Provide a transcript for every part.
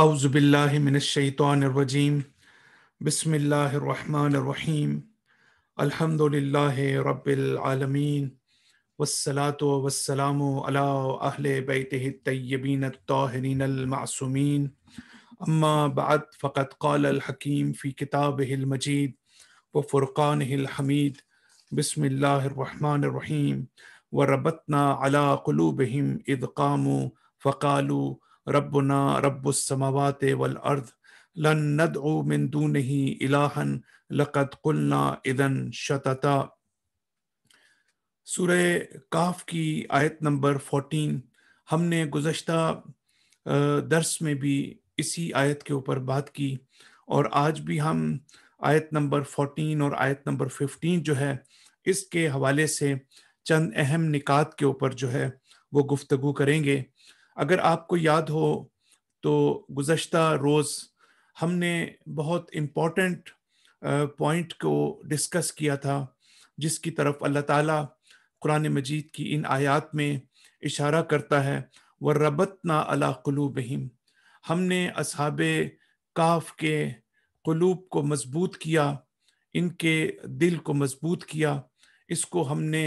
अउज़बिल्लिमिनशैतरजीम बसमीम अलहमदिल्ला रबालमीन वसलात वसलाम अहल बैतबिन तहरीनमासूमीन अम्मा बाद फ़कत कौलहकीम फ़ी किताब मजीद व फ़ुरक़ान हमीद बसमीम व रबतना अला क़लूबहम इदकाम फ़कालू रब्बना रब्बुस्समावात वल अर्द लन नदउ मिन दूनही इलाहन लकद कुलना इदन शतता सूर्य काफ की आयत नंबर 14 हमने गुज्त दर्स में भी इसी आयत के ऊपर बात की और आज भी हम आयत नंबर फोर्टीन और आयत नंबर फिफ्टीन जो है इसके हवाले से चंद अहम निकात के ऊपर जो है वो गुफ्तगु करेंगे अगर आपको याद हो तो गुज्त रोज़ हमने बहुत इम्पोर्टेंट पॉइंट को डिस्कस किया था जिसकी तरफ अल्लाह ताला कुरान मजीद की इन आयात में इशारा करता है व रबत ना अला बहिम हमने असहाब काफ के कलूब को मजबूत किया इनके दिल को मजबूत किया इसको हमने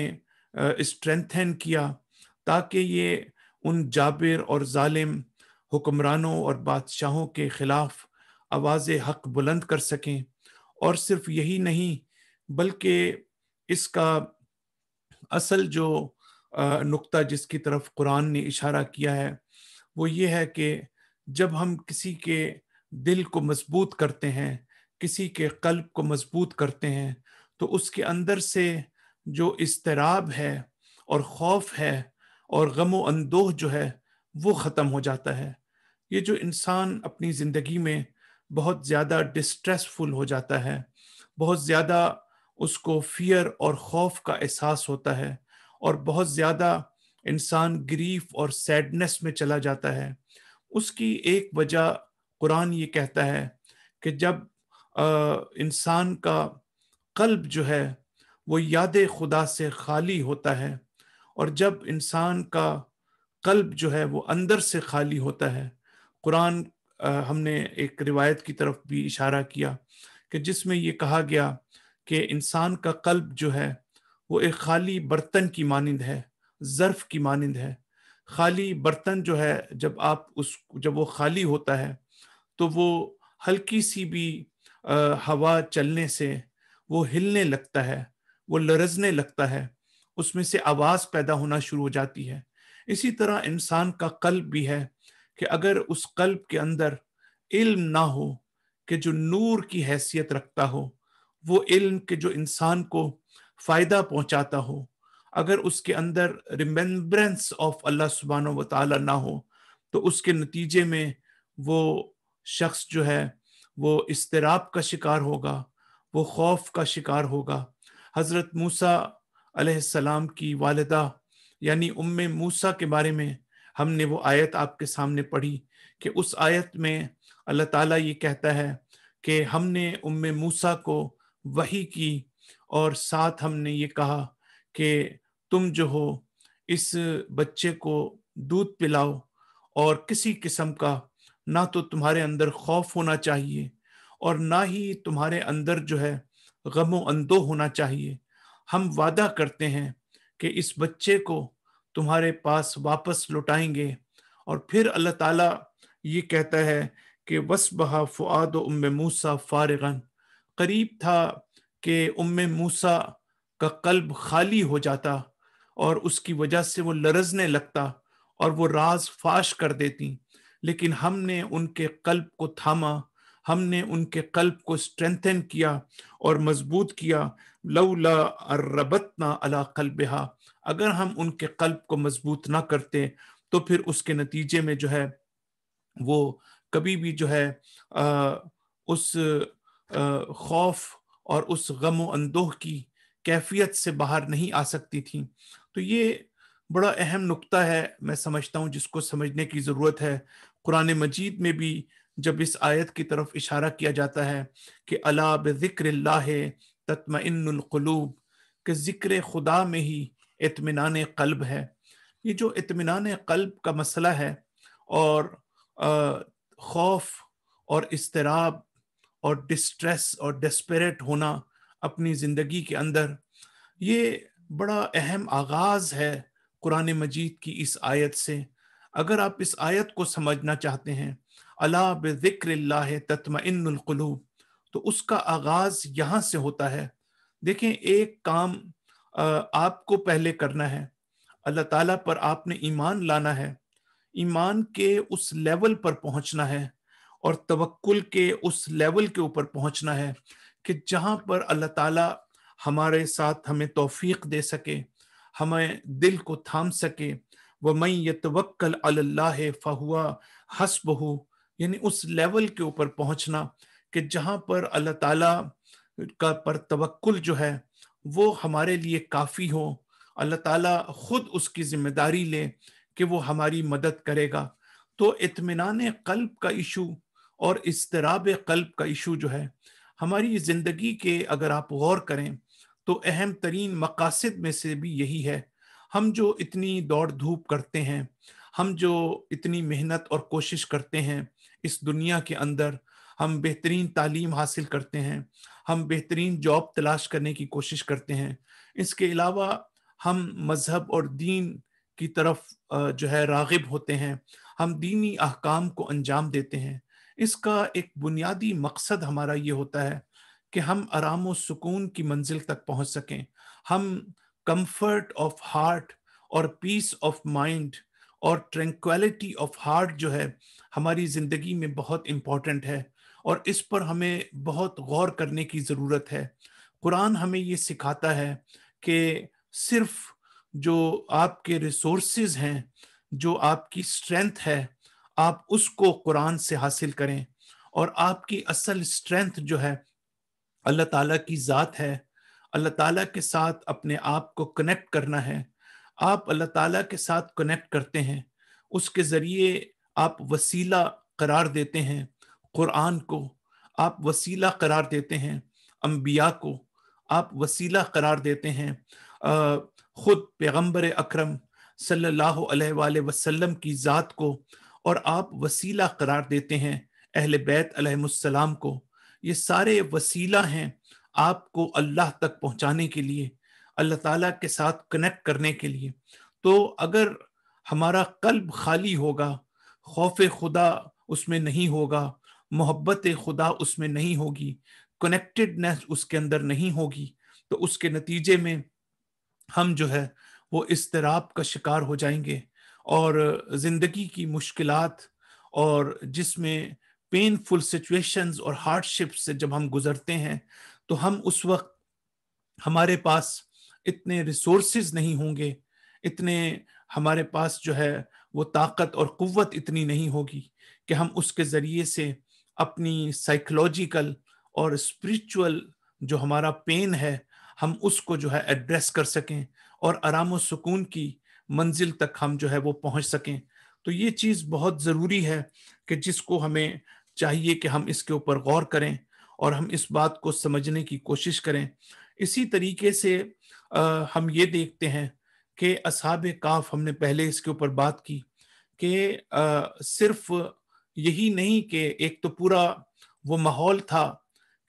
स्ट्रेंथन किया ताकि ये उन जाबिर और जालिम हुक्मरानों और बादशाहों के ख़िलाफ़ आवाज़ हक बुलंद कर सकें और सिर्फ यही नहीं बल्कि इसका असल जो नुक्ता जिसकी तरफ कुरान ने इशारा किया है वो ये है कि जब हम किसी के दिल को मजबूत करते हैं किसी के कल्ब को मजबूत करते हैं तो उसके अंदर से जो इसतराब है और खौफ है और गम अंदोह जो है वो ख़त्म हो जाता है ये जो इंसान अपनी ज़िंदगी में बहुत ज़्यादा डिस्ट्रेसफुल हो जाता है बहुत ज़्यादा उसको फियर और खौफ का एहसास होता है और बहुत ज़्यादा इंसान ग्रीफ और सैडनेस में चला जाता है उसकी एक वजह कुरान ये कहता है कि जब इंसान का कल्ब जो है वो याद खुदा से खाली होता है और जब इंसान का कल्ब जो है वो अंदर से खाली होता है कुरान हमने एक रिवायत की तरफ भी इशारा किया कि जिसमें ये कहा गया कि इंसान का कल्ब जो है वो एक खाली बर्तन की मानंद है ज़र्फ़ की मानंद है खाली बर्तन जो है जब आप उस जब वो खाली होता है तो वो हल्की सी भी आ, हवा चलने से वो हिलने लगता है वो लरजने लगता है उसमें से आवाज़ पैदा होना शुरू हो जाती है इसी तरह इंसान का कल्ब भी है कि अगर उस कल्ब के अंदर इल्म ना हो कि जो नूर की हैसियत रखता हो वो इल्म के जो इंसान को फ़ायदा पहुंचाता हो अगर उसके अंदर रिमेम्बरेंस ऑफ अल्लाह सुबहान व ना हो तो उसके नतीजे में वो शख्स जो है वो इसतराब का शिकार होगा वो खौफ का शिकार होगा हज़रत मूसा अलैहिस्सलाम की वालदा यानी उम्म मूसा के बारे में हमने वो आयत आपके सामने पढ़ी कि उस आयत में अल्लाह ताला ये कहता है कि हमने उम्म मूसा को वही की और साथ हमने ये कहा कि तुम जो हो इस बच्चे को दूध पिलाओ और किसी किस्म का ना तो तुम्हारे अंदर खौफ होना चाहिए और ना ही तुम्हारे अंदर जो है गमो अंदो होना चाहिए हम वादा करते हैं कि इस बच्चे को तुम्हारे पास वापस लौटाएंगे और फिर अल्लाह ताला ये कहता है कि वस बहा फ़ुआद उम मूसा फ़ारगन करीब था कि उम मूसा का कल्ब खाली हो जाता और उसकी वजह से वो लरजने लगता और वो राज फाश कर देती लेकिन हमने उनके कल्ब को थामा हमने उनके कल्ब को स्ट्रेंथन किया और मजबूत किया लौला अर्रबतना अला अगर हम उनके कल्ब को मजबूत ना करते तो फिर उसके नतीजे में जो है वो कभी भी जो है आ, उस खौफ और उस गम अंदोह की कैफियत से बाहर नहीं आ सकती थी तो ये बड़ा अहम नुकता है मैं समझता हूँ जिसको समझने की ज़रूरत है कुरान मजीद में भी जब इस आयत की तरफ इशारा किया जाता है कि अला बिक्र तत्मिनकलूब के ज़िक्र खुदा में ही इतमान कल्ब है ये जो इतमान कल्ब का मसला है और खौफ और इसतराब और डिस्ट्रेस और डेस्परेट होना अपनी ज़िंदगी के अंदर ये बड़ा अहम आगाज़ है कुरान मजीद की इस आयत से अगर आप इस आयत को समझना चाहते हैं अला बिक्र इनकलूब तो उसका आगाज यहां से होता है देखें एक काम आपको पहले करना है अल्लाह ताला पर आपने ईमान लाना है ईमान के उस लेवल पर पहुंचना है और तवक्ल के उस लेवल के ऊपर पहुंचना है कि जहां पर अल्लाह ताला हमारे साथ हमें तोफीक दे सके हमें दिल को थाम सके वह मई ये तवक्ल अल्लाह फ़हुआ हसबहू यानी उस लेवल के ऊपर पहुंचना कि जहाँ पर अल्लाह ताला का पर तवक्ल जो है वो हमारे लिए काफ़ी हो अल्लाह ताला ख़ुद उसकी ज़िम्मेदारी ले कि वो हमारी मदद करेगा तो इतमान कल्ब का इशू और इसतराब कल्ब का इशू जो है हमारी ज़िंदगी के अगर आप गौर करें तो अहम तरीन मकासद में से भी यही है हम जो इतनी दौड़ धूप करते हैं हम जो इतनी मेहनत और कोशिश करते हैं इस दुनिया के अंदर हम बेहतरीन तालीम हासिल करते हैं हम बेहतरीन जॉब तलाश करने की कोशिश करते हैं इसके अलावा हम मज़हब और दीन की तरफ जो है रागिब होते हैं हम दीनी अहकाम को अंजाम देते हैं इसका एक बुनियादी मकसद हमारा ये होता है कि हम आराम व सुकून की मंजिल तक पहुंच सकें हम कंफर्ट ऑफ हार्ट और पीस ऑफ माइंड और ट्रैंक्वलिटी ऑफ हार्ट जो है हमारी ज़िंदगी में बहुत इम्पॉर्टेंट है और इस पर हमें बहुत गौर करने की ज़रूरत है कुरान हमें ये सिखाता है कि सिर्फ जो आपके रिसोर्सेज हैं जो आपकी स्ट्रेंथ है आप उसको कुरान से हासिल करें और आपकी असल स्ट्रेंथ जो है अल्लाह ताला की ज़ात है अल्लाह ताला के साथ अपने आप को कनेक्ट करना है आप अल्लाह ताला के साथ कनेक्ट करते हैं उसके ज़रिए आप वसीला करार देते हैं कुरान को आप वसीला करार देते हैं अम्बिया को आप वसीला करार देते हैं ख़ुद पैगम्बर अक्रम सल्लल्लाहु वसलम की ज़ात को और आप वसीला करार देते हैं अहल बैत अलैहिस्सलाम को ये सारे वसीला हैं आपको अल्लाह तक पहुँचाने के लिए अल्लाह ताला के साथ कनेक्ट करने के लिए तो अगर हमारा कल्ब खाली होगा खौफ खुदा उसमें नहीं होगा मोहब्बत खुदा उसमें नहीं होगी कनेक्टेडनेस उसके अंदर नहीं होगी तो उसके नतीजे में हम जो है वो इस तराब का शिकार हो जाएंगे और ज़िंदगी की मुश्किलात और जिसमें पेनफुल सिचुएशंस और हार्डशिप से जब हम गुजरते हैं तो हम उस वक्त हमारे पास इतने रिसोर्सेज नहीं होंगे इतने हमारे पास जो है वो ताकत और क़वत इतनी नहीं होगी कि हम उसके ज़रिए से अपनी साइकोलॉजिकल और स्पिरिचुअल जो हमारा पेन है हम उसको जो है एड्रेस कर सकें और आराम और सुकून की मंजिल तक हम जो है वो पहुंच सकें तो ये चीज़ बहुत ज़रूरी है कि जिसको हमें चाहिए कि हम इसके ऊपर गौर करें और हम इस बात को समझने की कोशिश करें इसी तरीके से आ, हम ये देखते हैं कि असाब काफ हमने पहले इसके ऊपर बात की कि सिर्फ यही नहीं कि एक तो पूरा वो माहौल था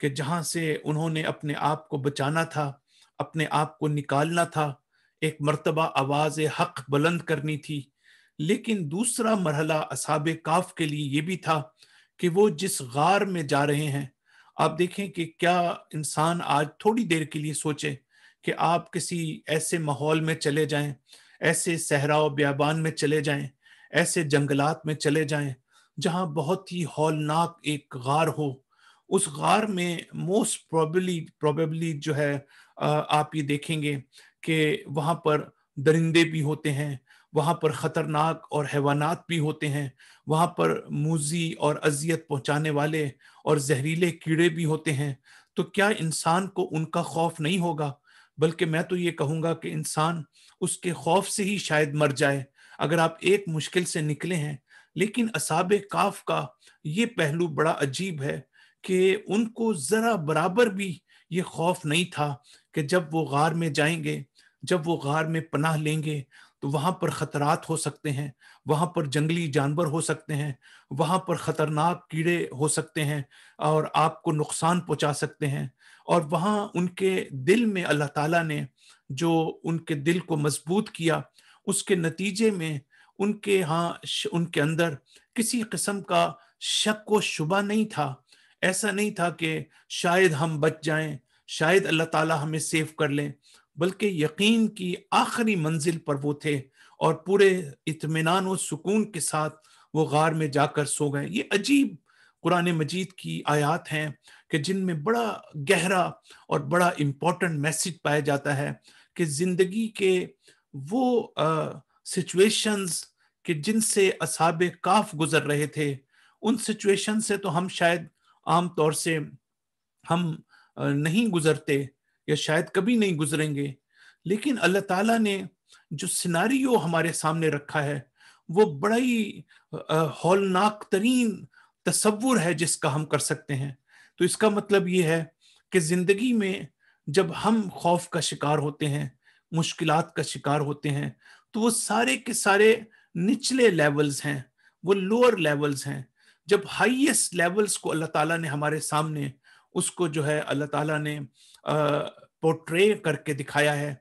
कि जहां से उन्होंने अपने आप को बचाना था अपने आप को निकालना था एक मरतबा आवाज़ हक बुलंद करनी थी लेकिन दूसरा मरहला असाब काफ के लिए ये भी था कि वो जिस गार में जा रहे हैं आप देखें कि क्या इंसान आज थोड़ी देर के लिए सोचे कि आप किसी ऐसे माहौल में चले जाएं ऐसे सहरा बियाबान में चले जाएं ऐसे जंगलात में चले जाएं जहां बहुत ही हौलनाक एक गार हो उस गार में मोस्ट प्रॉबली प्रॉबेबली जो है आप ये देखेंगे कि वहां पर दरिंदे भी होते हैं वहाँ पर ख़तरनाक और हैवानात भी होते हैं वहाँ पर मूजी और अजियत पहुँचाने वाले और जहरीले कीड़े भी होते हैं तो क्या इंसान को उनका खौफ नहीं होगा बल्कि मैं तो ये कहूँगा कि इंसान उसके खौफ से ही शायद मर जाए अगर आप एक मुश्किल से निकले हैं लेकिन असाब काफ का ये पहलू बड़ा अजीब है कि उनको ज़रा बराबर भी ये खौफ नहीं था कि जब वो गार में जाएंगे जब वो गार में पनाह लेंगे तो वहाँ पर ख़तरात हो सकते हैं वहां पर जंगली जानवर हो सकते हैं वहाँ पर ख़तरनाक कीड़े हो सकते हैं और आपको नुकसान पहुँचा सकते हैं और वहाँ उनके दिल में अल्लाह ताला ने जो उनके दिल को मजबूत किया उसके नतीजे में उनके यहाँ उनके अंदर किसी किस्म का शक व शुबा नहीं था ऐसा नहीं था कि शायद हम बच जाएं शायद अल्लाह ताला हमें सेव कर लें बल्कि यकीन की आखिरी मंजिल पर वो थे और पूरे इतमान व सुकून के साथ वो गार में जाकर सो गए ये अजीब कुरान मजीद की आयात हैं कि जिनमें बड़ा गहरा और बड़ा इम्पोर्टेंट मैसेज पाया जाता है कि ज़िंदगी के वो आ, सिचुएशंस कि जिनसे असाब काफ गुजर रहे थे उन सिचुएशन से तो हम शायद आम तौर से हम नहीं गुजरते या शायद कभी नहीं गुजरेंगे लेकिन अल्लाह ताला ने जो सिनारियो हमारे सामने रखा है वो बड़ा ही हौलनाक तरीन तस्वुर है जिसका हम कर सकते हैं तो इसका मतलब ये है कि ज़िंदगी में जब हम खौफ का शिकार होते हैं मुश्किलात का शिकार होते हैं तो वो सारे के सारे निचले लेवल्स हैं वो लोअर लेवल्स हैं जब हाईएस्ट लेवल्स को अल्लाह ताला ने हमारे सामने उसको जो है अल्लाह ताला ने पोर्ट्रे करके दिखाया है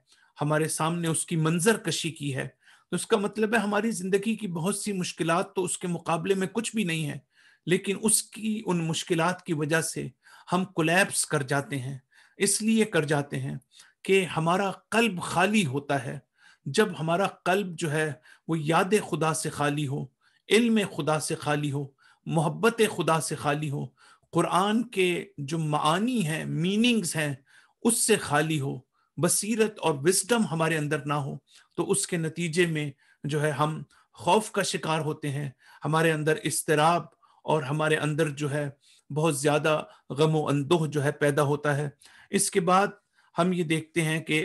हमारे सामने उसकी मंजर कशी की है तो उसका मतलब है हमारी जिंदगी की बहुत सी मुश्किल तो उसके मुकाबले में कुछ भी नहीं है लेकिन उसकी उन मुश्किल की वजह से हम कोलैप्स कर जाते हैं इसलिए कर जाते हैं कि हमारा कल्ब खाली होता है जब हमारा कल्ब जो है वो याद खुदा से खाली हो इल्म खुदा से खाली हो मोहब्बत खुदा से खाली हो कुरान के जो मानी हैं मीनिंग्स हैं उससे खाली हो बसीरत और विजडम हमारे अंदर ना हो तो उसके नतीजे में जो है हम खौफ का शिकार होते हैं हमारे अंदर इसतराब और हमारे अंदर जो है बहुत ज़्यादा गम अंदोह जो है पैदा होता है इसके बाद हम ये देखते हैं कि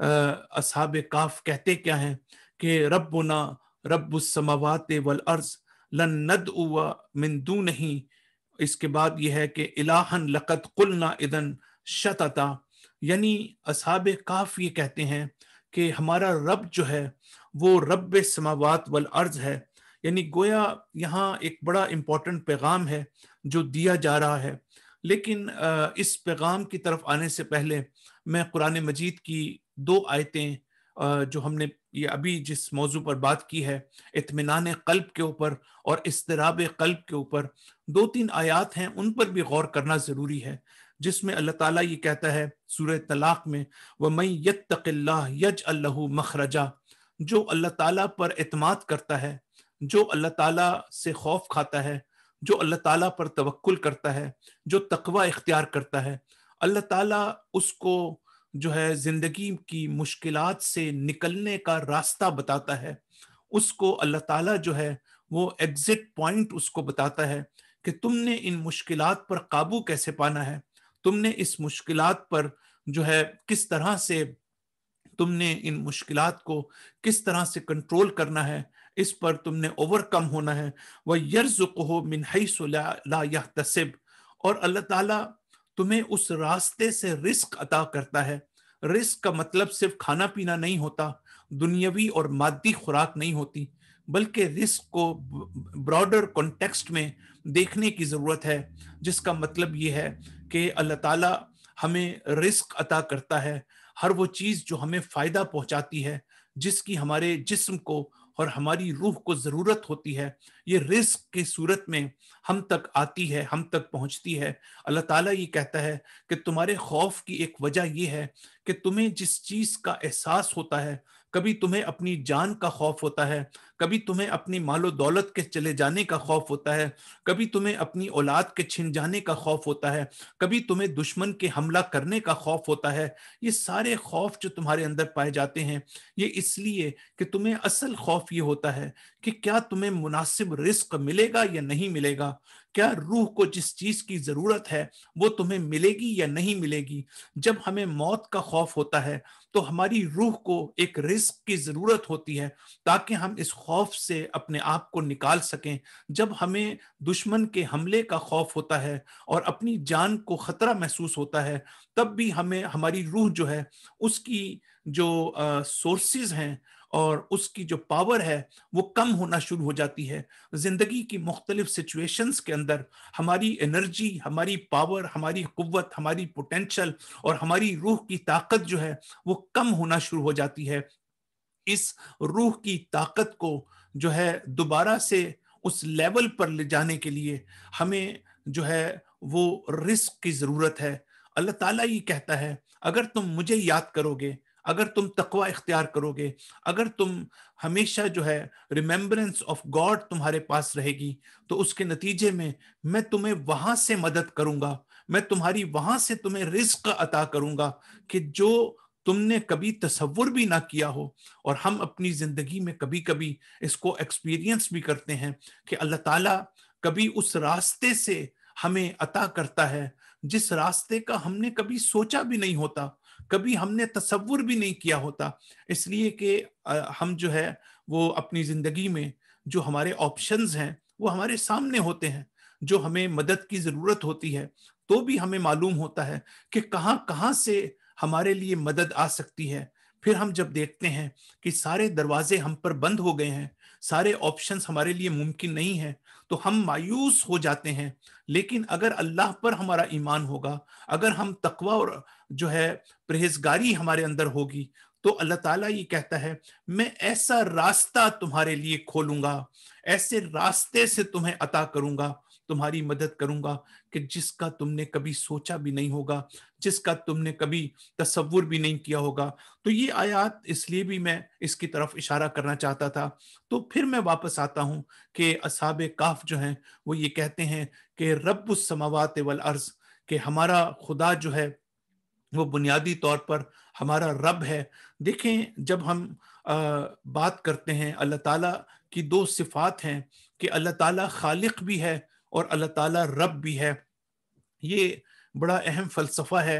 असहाब काफ कहते क्या हैं कि रबना रब समावत वल अर्ज लन नद उवा मिंदू नहीं इसके बाद यह है कि इलाहन लकत कुलना इदन शतता यानी असहाब काफ ये कहते हैं कि हमारा रब जो है वो रब समावत वल अर्ज है यानी गोया यहाँ एक बड़ा इम्पोर्टेंट पैगाम है जो दिया जा रहा है लेकिन इस पैगाम की तरफ आने से पहले मैं कुरान मजीद की दो आयतें जो हमने ये अभी जिस मौजू पर बात की है इतमान कल्ब के ऊपर और इसतराब कल्ब के ऊपर दो तीन आयात हैं उन पर भी गौर करना ज़रूरी है जिसमें अल्लाह ताला ये कहता है सूर तलाक में व मई यत्तकिल्ला यज अल्लाह मखरजा जो अल्लाह ताला पर अतमाद करता है जो अल्लाह ताला से खौफ खाता है जो अल्लाह ताला पर तवक्ल करता है जो तकवा इख्तियार करता है अल्लाह ताला उसको जो है जिंदगी की मुश्किलात से निकलने का रास्ता बताता है उसको अल्लाह ताला जो है वो एग्जिट पॉइंट उसको बताता है कि तुमने इन मुश्किलात पर काबू कैसे पाना है तुमने इस मुश्किलात पर जो है किस तरह से तुमने इन मुश्किलात को किस तरह से कंट्रोल करना है इस पर तुमने ओवरकम होना है वह यर्ज को मिनहसब और अल्लाह ताला तुम्हें उस रास्ते से रिस्क अता करता है रिस्क का मतलब सिर्फ खाना पीना नहीं होता दुनियावी और मादी खुराक नहीं होती बल्कि रिस्क को ब्रॉडर कॉन्टेक्स्ट में देखने की ज़रूरत है जिसका मतलब ये है कि अल्लाह ताला हमें रिस्क अता करता है हर वो चीज़ जो हमें फ़ायदा पहुंचाती है जिसकी हमारे जिस्म को और हमारी रूह को ज़रूरत होती है ये रिस्क की सूरत में हम तक आती है हम तक पहुंचती है अल्लाह ताला ये कहता है कि तुम्हारे खौफ की एक वजह यह है कि तुम्हें जिस चीज़ का एहसास होता है कभी तुम्हें अपनी जान का खौफ होता है कभी तुम्हें अपनी मालो दौलत के चले जाने का खौफ होता है कभी तुम्हें अपनी औलाद के छिन जाने का खौफ होता है कभी तुम्हें दुश्मन के हमला करने का खौफ होता है ये सारे खौफ जो तुम्हारे अंदर पाए जाते हैं ये इसलिए कि तुम्हें असल खौफ ये होता है कि क्या तुम्हें मुनासिब रिस्क मिलेगा या नहीं मिलेगा क्या रूह को जिस चीज की जरूरत है वो तुम्हें मिलेगी या नहीं मिलेगी जब हमें मौत का खौफ होता है तो हमारी रूह को एक रिस्क की जरूरत होती है ताकि हम इस खौफ से अपने आप को निकाल सकें जब हमें दुश्मन के हमले का खौफ होता है और अपनी जान को खतरा महसूस होता है तब भी हमें हमारी रूह जो है उसकी जो सोर्सेज हैं और उसकी जो पावर है वो कम होना शुरू हो जाती है जिंदगी की मुख्तलिफ सिचुएशंस के अंदर हमारी एनर्जी हमारी पावर हमारी कुत हमारी पोटेंशल और हमारी रूह की ताकत जो है वो कम होना शुरू हो जाती है इस रूह की ताकत को जो है दोबारा से उस लेवल पर ले जाने के लिए हमें जो है वो रिस्क की ज़रूरत है अल्लाह ताला ये कहता है अगर तुम मुझे याद करोगे अगर तुम तकवा इख्तियार करोगे अगर तुम हमेशा जो है रिमेम्बरेंस ऑफ गॉड तुम्हारे पास रहेगी तो उसके नतीजे में मैं तुम्हें वहां से मदद करूंगा मैं तुम्हारी वहां से तुम्हें रिस्क अता करूंगा कि जो तुमने कभी तस्वुर भी ना किया हो और हम अपनी जिंदगी में कभी कभी इसको एक्सपीरियंस भी करते हैं कि अल्लाह ताला कभी उस रास्ते से हमें अता करता है जिस रास्ते का हमने कभी सोचा भी नहीं होता कभी हमने तस्वुर भी नहीं किया होता इसलिए कि हम जो है वो अपनी ज़िंदगी में जो हमारे ऑप्शंस हैं वो हमारे सामने होते हैं जो हमें मदद की ज़रूरत होती है तो भी हमें मालूम होता है कि कहाँ कहाँ से हमारे लिए मदद आ सकती है फिर हम जब देखते हैं कि सारे दरवाजे हम पर बंद हो गए हैं सारे ऑप्शंस हमारे लिए मुमकिन नहीं है तो हम मायूस हो जाते हैं लेकिन अगर अल्लाह पर हमारा ईमान होगा अगर हम तकवा और जो है परहेजगारी हमारे अंदर होगी तो अल्लाह ताला ये कहता है मैं ऐसा रास्ता तुम्हारे लिए खोलूंगा ऐसे रास्ते से तुम्हें अता करूंगा तुम्हारी मदद करूंगा कि जिसका तुमने कभी सोचा भी नहीं होगा जिसका तुमने कभी तस्वुर भी नहीं किया होगा तो ये आयात इसलिए भी मैं इसकी तरफ इशारा करना चाहता था तो फिर मैं वापस आता हूँ कि असाब काफ जो हैं वो ये कहते हैं कि रब समावत वल अर्ज के हमारा खुदा जो है वो बुनियादी तौर पर हमारा रब है देखें जब हम आ, बात करते हैं अल्लाह ताला की दो सिफात हैं कि अल्लाह ताला खालिक भी है और अल्लाह ताला रब भी है ये बड़ा अहम फलसफा है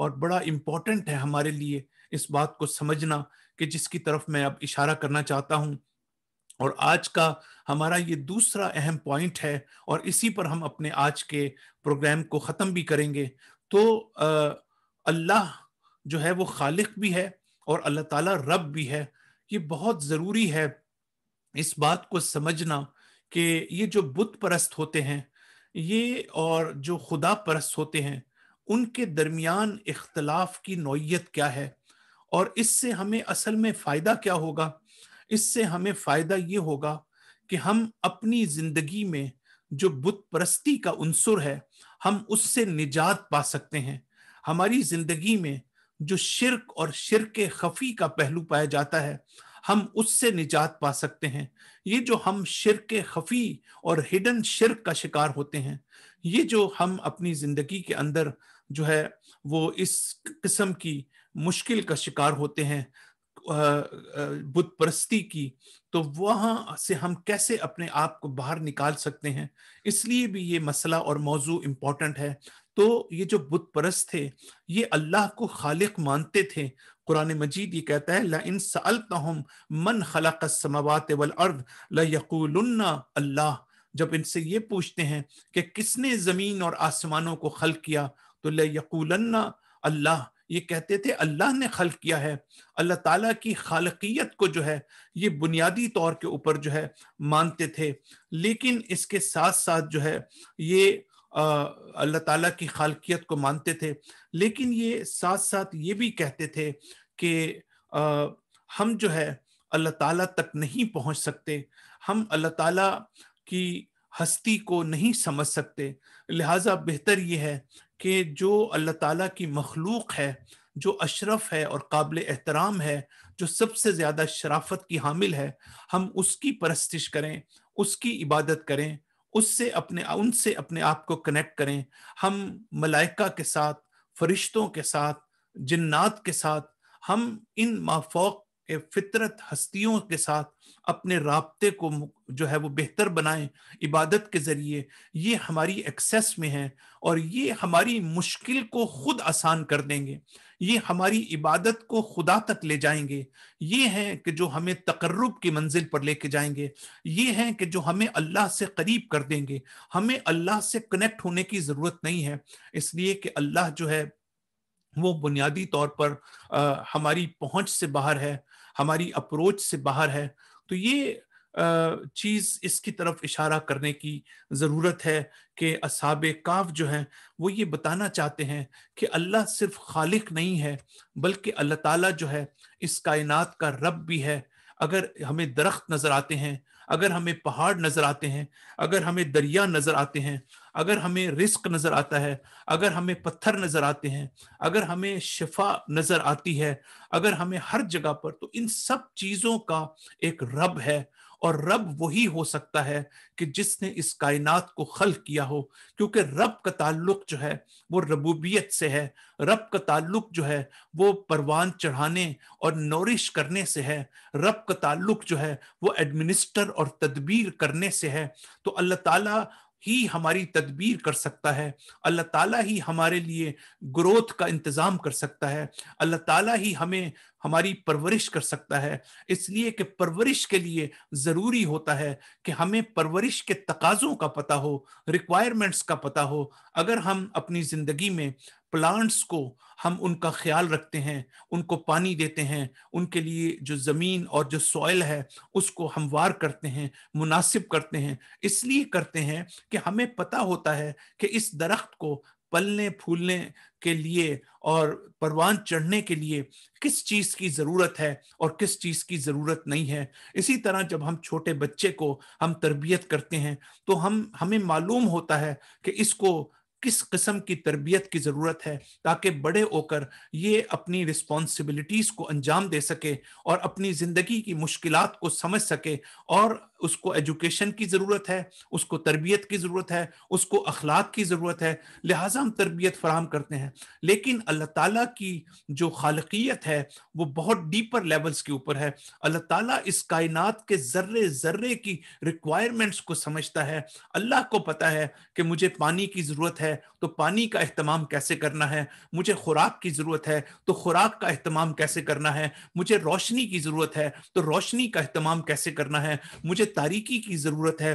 और बड़ा इम्पॉर्टेंट है हमारे लिए इस बात को समझना कि जिसकी तरफ मैं अब इशारा करना चाहता हूँ और आज का हमारा ये दूसरा अहम पॉइंट है और इसी पर हम अपने आज के प्रोग्राम को ख़त्म भी करेंगे तो अल्लाह जो है वो खालिक भी है और अल्लाह ताला रब भी है ये बहुत ज़रूरी है इस बात को समझना कि ये जो बुत परस्त होते हैं ये और जो खुदा परस्त होते हैं उनके दरमियान इख्तलाफ की नोयत क्या है और इससे हमें असल में फ़ायदा क्या होगा इससे हमें फ़ायदा ये होगा कि हम अपनी ज़िंदगी में जो बुत परस्ती का अंसुर है हम उससे निजात पा सकते हैं हमारी ज़िंदगी में जो शिरक और शिरक खफी का पहलू पाया जाता है हम उससे निजात पा सकते हैं ये जो हम शिरक खफी और हिडन शिरक का शिकार होते हैं ये जो हम अपनी ज़िंदगी के अंदर जो है वो इस किस्म की मुश्किल का शिकार होते हैं बुत परस्ती की तो वहाँ से हम कैसे अपने आप को बाहर निकाल सकते हैं इसलिए भी ये मसला और मौजू इम्पॉर्टेंट है तो ये जो बुत परस्त थे ये अल्लाह को खालिक मानते थे कुरान मजीद ये कहता है ला इन सअलतहम मन खलक समावत वल अर्द ला यकूलुन्ना अल्लाह जब इनसे ये पूछते हैं कि किसने ज़मीन और आसमानों को खल किया तो ला यकूलुन्ना अल्लाह ये कहते थे अल्लाह ने खल किया है अल्लाह ताला की खालकियत को जो है ये बुनियादी तौर के ऊपर जो है मानते थे लेकिन इसके साथ साथ जो है ये अल्लाह ताला की खालकियत को मानते थे लेकिन ये साथ साथ ये भी कहते थे कि हम जो है अल्लाह ताला तक नहीं पहुंच सकते हम अल्लाह ताला की हस्ती को नहीं समझ सकते लिहाजा बेहतर ये है कि जो अल्लाह ताला की मखलूक है जो अशरफ है और काबिल एहतराम है जो सबसे ज़्यादा शराफत की हामिल है हम उसकी परस्तिश करें उसकी इबादत करें उससे अपने उनसे अपने आप को कनेक्ट करें हम मलाइका के साथ फरिश्तों के साथ जिन्नात के साथ हम इन माफोक फितरत हस्तियों के साथ अपने रबते को जो है वो बेहतर बनाएं इबादत के ज़रिए ये हमारी एक्सेस में है और ये हमारी मुश्किल को खुद आसान कर देंगे ये हमारी इबादत को खुदा तक ले जाएंगे ये हैं कि जो हमें तकर्रब की मंजिल पर लेके जाएंगे ये हैं कि जो हमें अल्लाह से करीब कर देंगे हमें अल्लाह से कनेक्ट होने की ज़रूरत नहीं है इसलिए कि अल्लाह जो है वो बुनियादी तौर पर आ, हमारी पहुंच से बाहर है हमारी अप्रोच से बाहर है तो ये चीज़ इसकी तरफ इशारा करने की ज़रूरत है कि असाब काफ जो हैं वो ये बताना चाहते हैं कि अल्लाह सिर्फ खालिक नहीं है बल्कि अल्लाह ताला जो है इस कायनात का रब भी है अगर हमें दरख्त नज़र आते हैं अगर हमें पहाड़ नजर आते हैं अगर हमें दरिया नजर आते हैं अगर हमें रिस्क नजर आता है अगर हमें पत्थर नजर आते हैं अगर हमें शिफा नजर आती है अगर हमें हर जगह पर तो इन सब चीजों का एक रब है और रब वही हो सकता है कि जिसने इस कायनात को खल किया हो क्योंकि रब का ताल्लुक जो है वो रबूबियत से है रब का ताल्लुक जो है वो परवान चढ़ाने और नोरिश करने से है रब का ताल्लुक जो है वो एडमिनिस्टर और तदबीर करने से है तो अल्लाह ताला ही हमारी तदबीर कर सकता है अल्लाह ताला ही हमारे लिए ग्रोथ का इंतज़ाम कर सकता है अल्लाह ताला ही हमें हमारी परवरिश कर सकता है इसलिए कि परवरिश के लिए ज़रूरी होता है कि हमें परवरिश के तकाज़ों का पता हो रिक्वायरमेंट्स का पता हो अगर हम अपनी ज़िंदगी में प्लांट्स को हम उनका ख्याल रखते हैं उनको पानी देते हैं उनके लिए जो ज़मीन और जो सॉयल है उसको हम वार करते हैं मुनासिब करते हैं इसलिए करते हैं कि हमें पता होता है कि इस दरख्त को पलने फूलने के लिए और परवान चढ़ने के लिए किस चीज़ की ज़रूरत है और किस चीज़ की ज़रूरत नहीं है इसी तरह जब हम छोटे बच्चे को हम तरबियत करते हैं तो हम हमें मालूम होता है कि इसको किस किस्म की तरबियत की ज़रूरत है ताकि बड़े होकर ये अपनी रिस्पॉन्सिबिलिटीज़ को अंजाम दे सके और अपनी ज़िंदगी की मुश्किल को समझ सके और उसको एजुकेशन की ज़रूरत है उसको तरबियत की ज़रूरत है उसको अखलाक की ज़रूरत है लिहाजा हम तरबियत फ़राहम करते हैं लेकिन अल्लाह ताला की जो खालकियत है वो बहुत डीपर लेवल्स के ऊपर है अल्लाह ताला इस कायनात के ज़र्रे ज़र्रे की रिक्वायरमेंट्स को समझता है अल्लाह को पता है कि मुझे पानी की ज़रूरत है तो पानी का अहतमाम कैसे करना है मुझे खुराक की ज़रूरत है तो खुराक का अहतमाम कैसे करना है मुझे रोशनी की ज़रूरत है तो रोशनी का अहतमाम कैसे करना है मुझे तारीकी की जरूरत है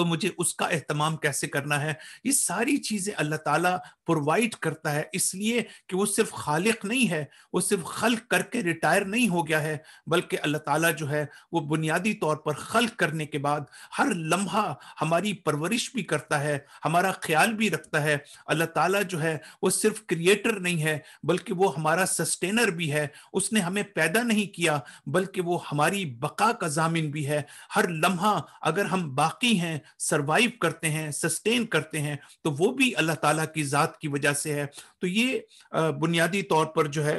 तो मुझे उसका अहतमाम कैसे करना है ये सारी चीज़ें अल्लाह ताला प्रोवाइड करता है इसलिए कि वो सिर्फ खालिक नहीं है वो सिर्फ खल करके रिटायर नहीं हो गया है बल्कि अल्लाह ताला जो है वो बुनियादी तौर पर खल करने के बाद हर लम्हा हमारी परवरिश भी करता है हमारा ख्याल भी रखता है अल्लाह ताला जो है वो सिर्फ क्रिएटर नहीं है बल्कि वो हमारा सस्टेनर भी है उसने हमें पैदा नहीं किया बल्कि वो हमारी बका का जामिन भी है हर लम्हा अगर हम बाकी हैं सरवाइव करते हैं सस्टेन करते हैं तो वो भी अल्लाह ताला की ज़ात की वजह से है तो ये बुनियादी तौर पर जो है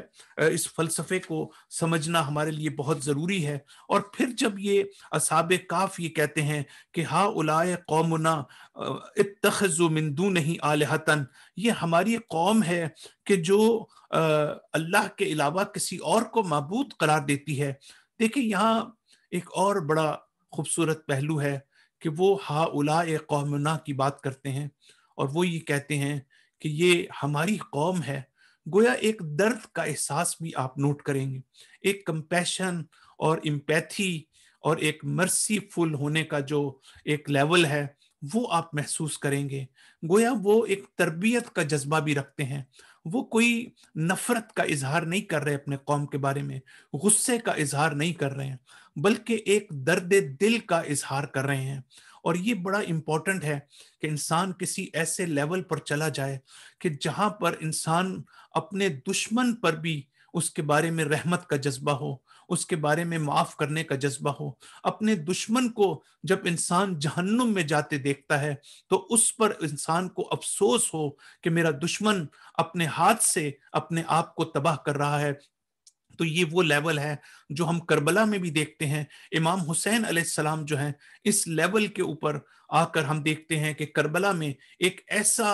इस फलसफे को समझना हमारे लिए बहुत ज़रूरी है और फिर जब ये असाब काफ ये कहते हैं कि हा उलाय कौमना इतखजु मिंदू नहीं आलहतन ये हमारी कौम है कि जो अल्लाह के अलावा किसी और को मबूत करार देती है देखिए यहाँ एक और बड़ा खूबसूरत पहलू है कि वो हा उला कौमना की बात करते हैं और वो ये कहते हैं कि ये हमारी कौम है गोया एक दर्द का एहसास भी आप नोट करेंगे एक कंपैशन और एम्पैथी और एक फुल होने का जो एक लेवल है वो आप महसूस करेंगे गोया वो एक तरबियत का जज्बा भी रखते हैं वो कोई नफरत का इजहार नहीं कर रहे अपने कौम के बारे में गुस्से का इजहार नहीं कर रहे हैं बल्कि एक दर्द दिल का इजहार कर रहे हैं और ये बड़ा इम्पॉर्टेंट है कि इंसान किसी ऐसे लेवल पर चला जाए कि जहाँ पर इंसान अपने दुश्मन पर भी उसके बारे में रहमत का जज्बा हो उसके बारे में माफ करने का जज्बा हो अपने दुश्मन को जब इंसान जहन्नुम में जाते देखता है तो उस पर इंसान को अफसोस हो कि मेरा दुश्मन अपने हाथ से अपने आप को तबाह कर रहा है तो ये वो लेवल है जो हम करबला में भी देखते हैं इमाम हुसैन अलैहिस्सलाम जो है इस लेवल के ऊपर आकर हम देखते हैं कि करबला में एक ऐसा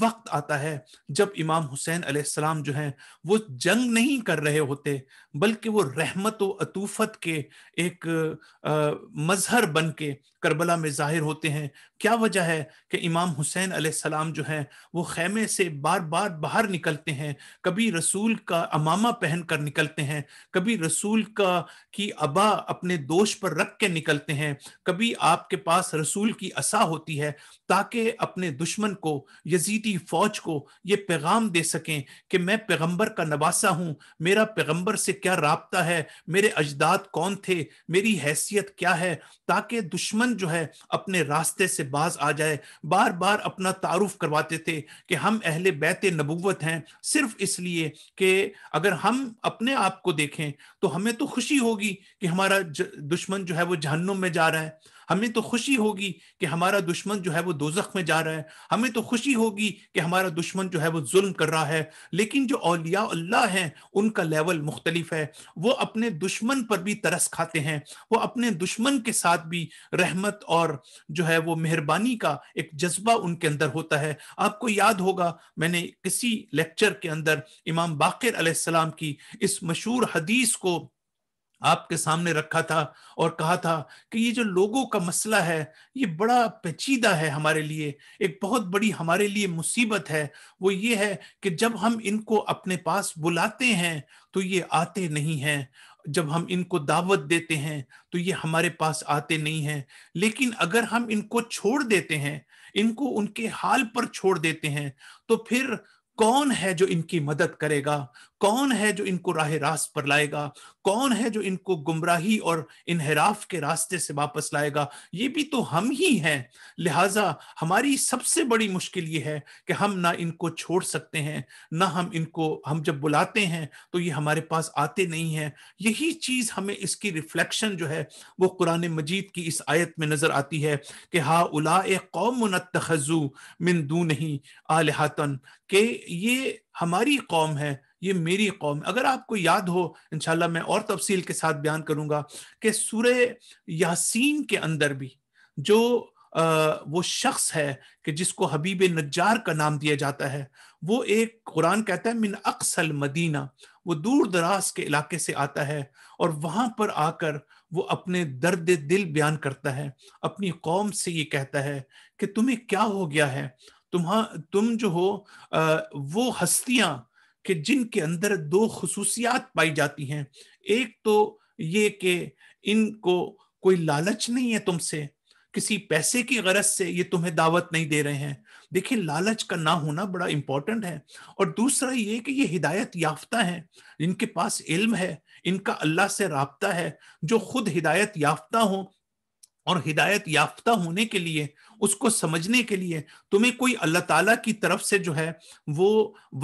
वक्त आता है जब इमाम हुसैन अलैहिस्सलाम जो हैं वो जंग नहीं कर रहे होते बल्कि वो रहमत व अतूफत के एक मजहर बन के करबला में जाहिर होते हैं क्या वजह है कि इमाम हुसैन अलैहिस्सलाम जो हैं वो खैमे से बार बार बाहर निकलते हैं कभी रसूल का अमामा पहन कर निकलते हैं कभी रसूल का की अबा अपने दोष पर रख के निकलते हैं कभी आपके पास रसूल की असा होती है ताकि अपने दुश्मन को यजी यजीदी फौज को ये पैगाम दे सकें कि मैं पैगंबर का नवासा हूँ मेरा पैगंबर से क्या रबता है मेरे अजदाद कौन थे मेरी हैसियत क्या है ताकि दुश्मन जो है अपने रास्ते से बाज आ जाए बार बार अपना तारुफ करवाते थे कि हम अहल बैत नबूत हैं सिर्फ इसलिए कि अगर हम अपने आप को देखें तो हमें तो खुशी होगी कि हमारा दुश्मन जो है वो जहन्नुम में जा रहा है हमें तो खुशी होगी कि हमारा दुश्मन जो है वो दोजख में जा रहा है हमें तो खुशी होगी कि हमारा दुश्मन जो है वो जुल्म कर रहा है लेकिन जो अलिया अल्लाह हैं उनका लेवल मुख्तलिफ है वो अपने दुश्मन पर भी तरस खाते हैं वो अपने दुश्मन के साथ भी रहमत और जो है वो मेहरबानी का एक जज्बा उनके अंदर होता है आपको याद होगा मैंने किसी लेक्चर के अंदर इमाम बाकर की इस मशहूर हदीस को आपके सामने रखा था और कहा था कि ये जो लोगों का मसला है ये बड़ा पेचीदा है हमारे लिए एक बहुत बड़ी हमारे लिए मुसीबत है वो ये है कि जब हम इनको अपने पास बुलाते हैं तो ये आते नहीं हैं जब हम इनको दावत देते हैं तो ये हमारे पास आते नहीं हैं लेकिन अगर हम इनको छोड़ देते हैं इनको उनके हाल पर छोड़ देते हैं तो फिर कौन है जो इनकी मदद करेगा कौन है जो इनको राह रास्त पर लाएगा कौन है जो इनको गुमराही और इनहराफ के रास्ते से वापस लाएगा ये भी तो हम ही हैं लिहाजा हमारी सबसे बड़ी मुश्किल ये है कि हम ना इनको छोड़ सकते हैं ना हम इनको हम जब बुलाते हैं तो ये हमारे पास आते नहीं हैं यही चीज़ हमें इसकी रिफ्लेक्शन जो है वो कुरान मजीद की इस आयत में नज़र आती है कि हा उला कौम तखजू मिन दू नहीं आलहातन के ये हमारी कौम है ये मेरी कौम अगर आपको याद हो इनशाला मैं और तफसील के साथ बयान करूंगा कि सूर्य यासीन के अंदर भी जो आ, वो शख्स है कि जिसको हबीब नजार का नाम दिया जाता है वो एक कुरान कहता है मिन अक्सल मदीना वो दूर दराज के इलाके से आता है और वहां पर आकर वो अपने दर्द दिल बयान करता है अपनी कौम से ये कहता है कि तुम्हें क्या हो गया है तुम्हा तुम जो हो आ, वो हस्तियां कि जिनके अंदर दो खसूसियात पाई जाती हैं एक तो ये कि इनको कोई लालच नहीं है तुमसे किसी पैसे की गरज से ये तुम्हें दावत नहीं दे रहे हैं देखिए लालच का ना होना बड़ा इंपॉर्टेंट है और दूसरा ये कि ये हिदायत याफ्ता है इनके पास इल्म है इनका अल्लाह से रबता है जो खुद हिदायत याफ्ता हो और हिदायत याफ्ता होने के लिए उसको समझने के लिए तुम्हें कोई अल्लाह ताला की तरफ से जो है वो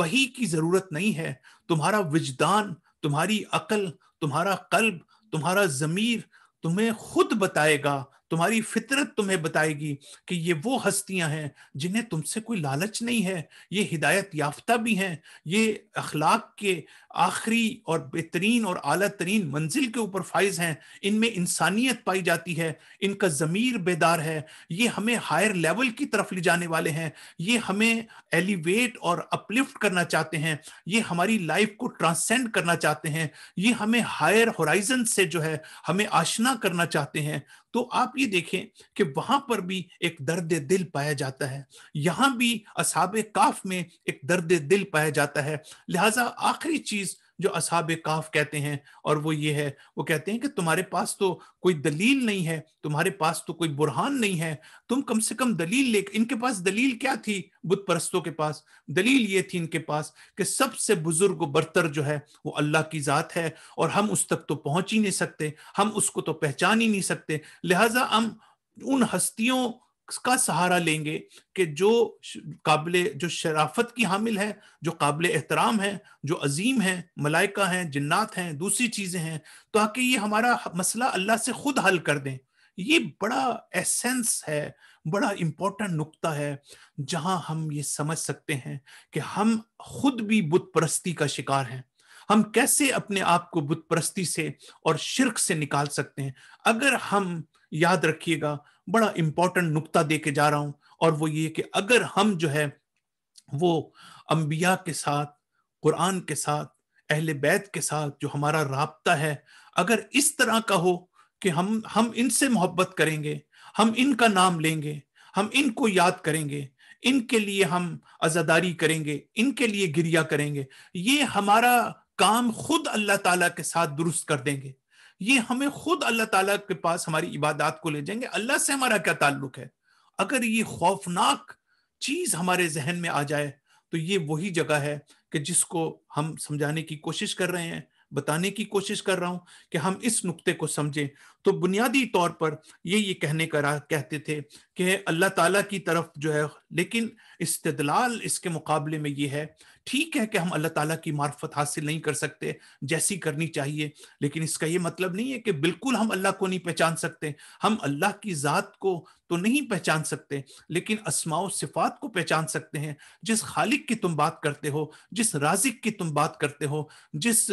वही की जरूरत नहीं है तुम्हारा विजदान तुम्हारी अकल तुम्हारा कल्ब तुम्हारा जमीर तुम्हें खुद बताएगा तुम्हारी फितरत तुम्हें बताएगी कि ये वो हस्तियां हैं जिन्हें तुमसे कोई लालच नहीं है ये हिदायत याफ्ता भी हैं ये अखलाक के आखिरी और बेहतरीन और अली तरीन मंजिल के ऊपर फाइज हैं इनमें इंसानियत पाई जाती है इनका ज़मीर बेदार है ये हमें हायर लेवल की तरफ ले जाने वाले हैं ये हमें एलिवेट और अपलिफ्ट करना चाहते हैं ये हमारी लाइफ को ट्रांसेंड करना चाहते हैं ये हमें हायर होराइजन से जो है हमें आशना करना चाहते हैं तो आप ये देखें कि वहां पर भी एक दर्द दिल पाया जाता है यहां भी असाब काफ में एक दर्द दिल पाया जाता है लिहाजा आखिरी चीज़ जो असाब काफ कहते हैं और वो ये है वो कहते हैं कि तुम्हारे पास तो कोई दलील नहीं है तुम्हारे पास तो कोई बुरहान नहीं है तुम कम से कम दलील ले इनके पास दलील क्या थी बुत परस्तों के पास दलील ये थी इनके पास कि सबसे बुजुर्ग बरतर जो है वो अल्लाह की ज़ात है और हम उस तक तो पहुंच ही नहीं सकते हम उसको तो पहचान ही नहीं सकते लिहाजा हम उन हस्तियों का सहारा लेंगे कि जो काबिल जो शराफत की हामिल है जो काबिल एहतराम है जो अजीम है मलाइका हैं जन्नात हैं दूसरी चीज़ें हैं ताकि ये हमारा मसला अल्लाह से खुद हल कर दें ये बड़ा एसेंस है बड़ा इंपॉर्टेंट नुक्ता है जहां हम ये समझ सकते हैं कि हम खुद भी बुत परस्ती का शिकार हैं हम कैसे अपने आप को बुत परस्ती से और शिरक से निकाल सकते हैं अगर हम याद रखिएगा बड़ा इंपॉर्टेंट नुकता दे के जा रहा हूं और वो ये कि अगर हम जो है वो अम्बिया के साथ कुरान के साथ अहल बैत के साथ जो हमारा रबता है अगर इस तरह का हो कि हम हम इनसे मोहब्बत करेंगे हम इनका नाम लेंगे हम इनको याद करेंगे इनके लिए हम आज़ादारी करेंगे इनके लिए गिरिया करेंगे ये हमारा काम खुद अल्लाह ताला के साथ दुरुस्त कर देंगे ये हमें खुद अल्लाह ताला के पास हमारी इबादत को ले जाएंगे अल्लाह से हमारा क्या ताल्लुक है अगर ये खौफनाक चीज हमारे जहन में आ जाए तो ये वही जगह है कि जिसको हम समझाने की कोशिश कर रहे हैं बताने की कोशिश कर रहा हूं कि हम इस नुक्ते को समझें तो बुनियादी तौर पर ये ये कहने करा कहते थे कि अल्लाह ताला की तरफ जो है लेकिन इस्तदलाल इसके मुकाबले में ये है ठीक है कि हम अल्लाह ताला की मार्फत हासिल नहीं कर सकते जैसी करनी चाहिए लेकिन इसका ये मतलब नहीं है कि बिल्कुल हम अल्लाह को नहीं पहचान सकते हम अल्लाह की ज़ात को तो नहीं पहचान सकते लेकिन असमाओ सिफात को पहचान सकते हैं जिस खालिक की तुम बात करते हो जिस राजिक की तुम बात करते हो जिस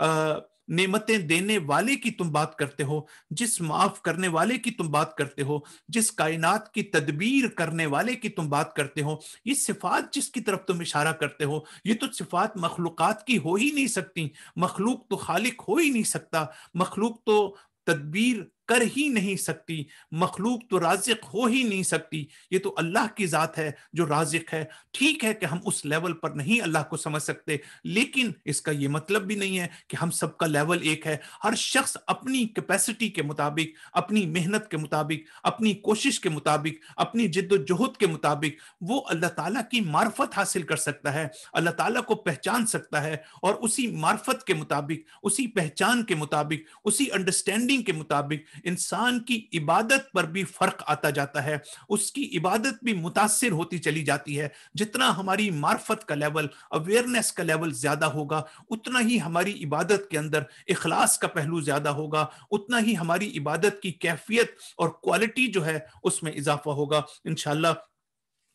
आ, नेमतें देने वाले की तुम बात करते हो जिस माफ करने वाले की तुम बात करते हो जिस कायनात की तदबीर करने वाले की तुम बात करते हो ये सिफात जिसकी तरफ तुम इशारा करते हो ये तो सिफात मखलूक की हो ही नहीं सकती मखलूक तो खालिक हो ही नहीं सकता मखलूक तो तदबीर कर ही नहीं सकती मखलूक तो राजिक हो ही नहीं सकती ये तो अल्लाह की ज़ात है जो राजिक है ठीक है कि हम उस लेवल पर नहीं अल्लाह को समझ सकते लेकिन इसका ये मतलब भी नहीं है कि हम सबका लेवल एक है हर शख्स अपनी कैपेसिटी के मुताबिक अपनी मेहनत के मुताबिक अपनी कोशिश के मुताबिक अपनी जिद्दोजहद के मुताबिक वो अल्लाह तला की मार्फत हासिल कर सकता है अल्लाह ताला को पहचान सकता है और उसी मार्फत के मुताबिक उसी पहचान के मुताबिक उसी अंडरस्टैंडिंग के मुताबिक इंसान की इबादत पर भी फर्क आता जाता है उसकी इबादत भी मुतासर होती चली जाती है जितना हमारी मार्फत का लेवल अवेयरनेस का लेवल ज्यादा होगा उतना ही हमारी इबादत के अंदर इखलास का पहलू ज्यादा होगा उतना ही हमारी इबादत की कैफियत और क्वालिटी जो है उसमें इजाफा होगा इनशाला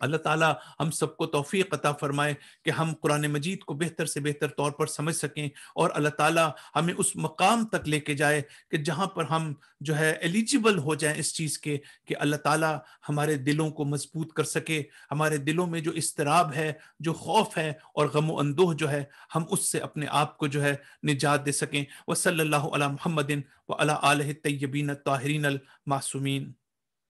अल्लाह ताला हम सबको तोफ़ी अता फ़रमाए कि हम कुरान मजीद को बेहतर से बेहतर तौर पर समझ सकें और अल्लाह ताला हमें उस मकाम तक लेके जाए कि जहाँ पर हम जो है एलिजिबल हो जाएं इस चीज़ के कि अल्लाह ताला हमारे दिलों को मजबूत कर सके हमारे दिलों में जो इसतराब है जो खौफ है और गम अंदोह जो है हम उससे अपने आप को जो है निजात दे सकें वसल्ला महमदिन व अला तयबीन ताहरीन मासूमिन